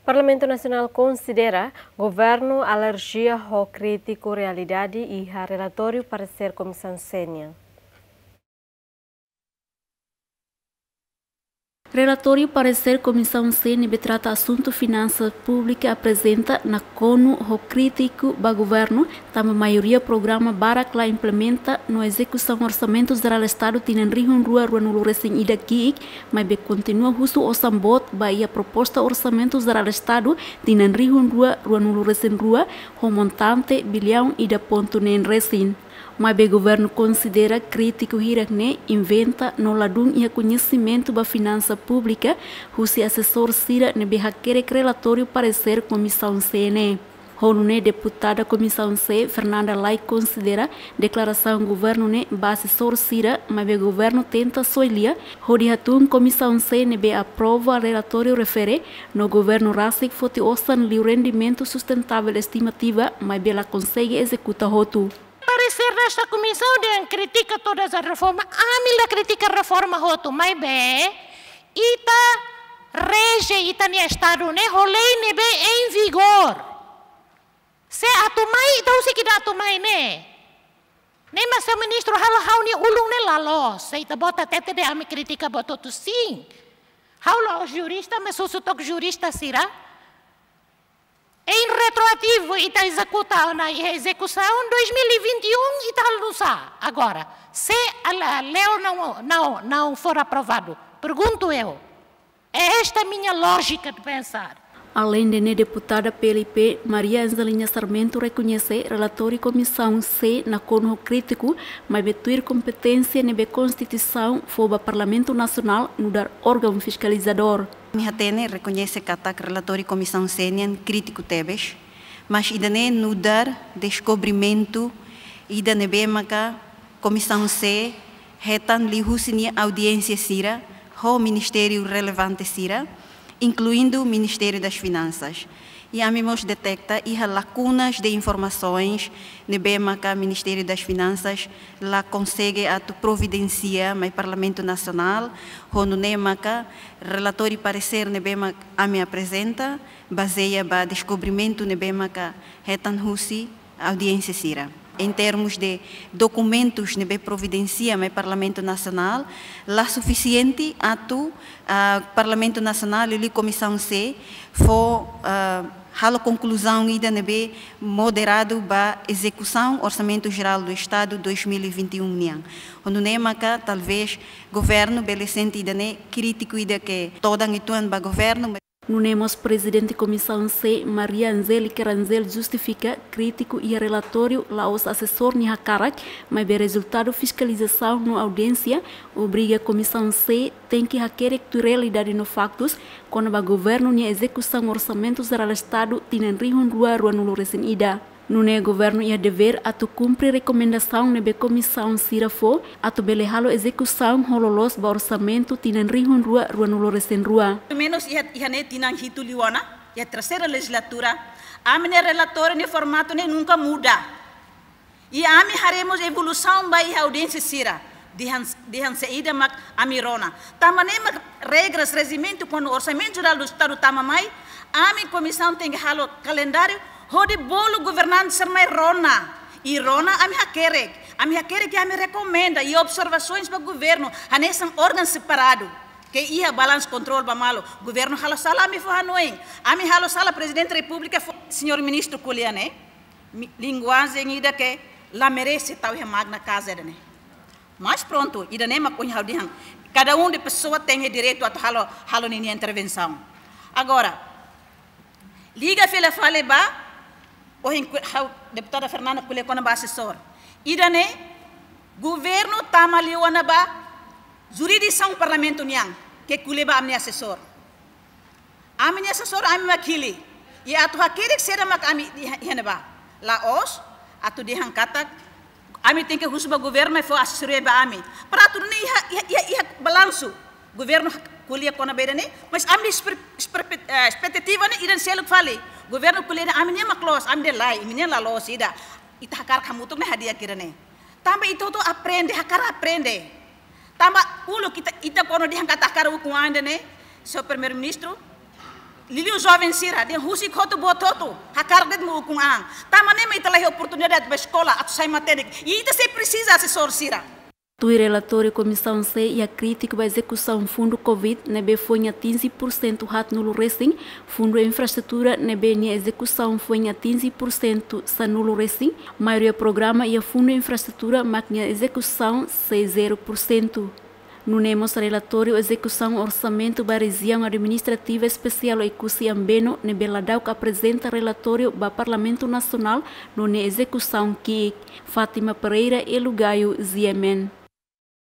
O Parlamento Nacional considera governo alergia ao crítico realidade e a relatório para ser comissão sênior. Relatório parecer Comissão CNB trata assunto finança pública apresenta na CONU o crítico do governo, também maioria programa para que implementa na execução orçamento geral Estado tinan rihun rua rua nulo recém ida kiik, mas be continua justo o sambot bahia proposta orçamento geral Estado tinan rihun rua rua nulo recém rua, o montante bilhão ida ponto nen recém. Mas o governo considera crítico Hirakne inventa no ladun e conhecimento da finança pública, Rússia assessor Cira o relatório parecer comissão CNE. Né? Rolune é, deputada comissão C Fernanda Lai considera declaração governo ne né, base sorcira, mas o governo tenta soilia. Rodihatun comissão C nebe aprova relatório refere no governo Rasik fote ossan li rendimento sustentável estimativa, mas bela consegue executa rotu ser nesta comissão de critica todas as reformas. Amila critica a reforma roto, mas bem, ita rege ita ne estado ne rolei ne bem em vigor. Se a atumai, então se que quida atumai ne. Nem mas o ministro halau ni ulung ne lalo, se ita bota te de ami critica botou tu sim. hau Halau jurista, mas o sutok jurista sirá em retroativo e está executado na execução 2021 e está a usar agora, se a lei não, não, não for aprovado. Pergunto eu. É esta a minha lógica de pensar. Além de né, deputada PLP, Maria Angelina Sarmento reconhece relator e comissão C na corno crítico, mas betuir competência na Constituição foba Parlamento Nacional no dar órgão fiscalizador. Mihatene reconhece que ataque relator e comissão sênior crítico tebes, mas idane no dar descobrimento idane bemaka comissão C retan lihusini audiência sira, ho ministério relevante sira, incluindo o Ministério das Finanças e AMIMOS detecta e lacunas de informações no BEMA Ministério das Finanças lá consegue a providencia no Parlamento Nacional, quando NEMACA, relatório e parecer no BEMA a me apresenta, baseia ba descobrimento no BEMACA, Retan Husi, audiência Cira em termos de documentos que providencia o Parlamento Nacional, lá suficiente a tu, a Parlamento Nacional e a Comissão C, for a conclusão ida nebe moderado ba execução orçamento geral do Estado 2021 nian. Onde nema talvez governo belecente ida ne crítico ida que toda ngituan ba governo no NEMOS, presidente Comissão C, Maria Anzeli Keranzel justifica crítico e relatório Laos assessor Nihakarak, mas o resultado fiscalização na audiência obriga a Comissão C tem que requerer realidade no factos quando o governo na execução orçamentos do Estado tinha rihun dua ruanuloresen ida. Nune governo ia dever tu cumpre recomendação nebe comissão Sirafo tu belehalo execução hololos ba orçamento tinan rihun rua rua nuloresen rua. Menos ia ia ne tinan hitu liwana, ia terceira legislatura, minha relatora ne formato ne nunca muda. E ame haremos evolução ba ia audiência sira. Dihan, dihan seida mak amirona. Tamane mak regras, regimento, quando orçamento geral do Estado tamamai, ame comissão tem halo calendário de bolo ser mais rona. E rona a minha querer, A minha que a me recomenda e observações para o governo. A nessa órgão separado. Que ia de controle para malo. Governo halo sala me foi noé, A me halo sala presidente da república, senhor ministro Kuliane. Linguagem ida que lá merece tal magna casa, né? Mas pronto, ida nem ma cunha Cada um de pessoa tem direito a halo halo intervenção. Agora, liga a fale ba ohin haw deputada fernanda kule kono ba assessor. idane governo tamali na ba juridição parlamento n'iang que kule ba amni assessor amni assessor ami makili ye atu hakiri sera mak ami hene ba laos atu dihang katak ami tem que husba governo for assessor ba ami para tu ne ia ia ia balanço governo kulia kono bedane mas amni eh, expectativa ne idan seluk fali governo kulede aminya maklos amde lai iminya la lo sida ita hakar tuh nih hadiah kirane Tambah itu tuh aprende hakar aprende Tambah ulo kita ita kono dia hakar hakar ukuanda ne so menteri. ministro Lilio jovem sira, dia husi koto bototo, hakar det mu kung ang. nih nem ita lahi oportunidade para escola, atu sai matenik E ita se precisa asesor sira. do relatório Comissão C e a crítica da execução fundo Covid na né, foi a 15% rato nulo recém, fundo infraestrutura na né, execução foi a 15% sa nulo recém, maioria programa e a fundo infraestrutura máquina execução 60%. No NEMOS relatório execução orçamento da região administrativa especial Ecusi Ambeno, ne Beladau que apresenta relatório do Parlamento Nacional no execução que Fátima Pereira e Lugaio Ziemen.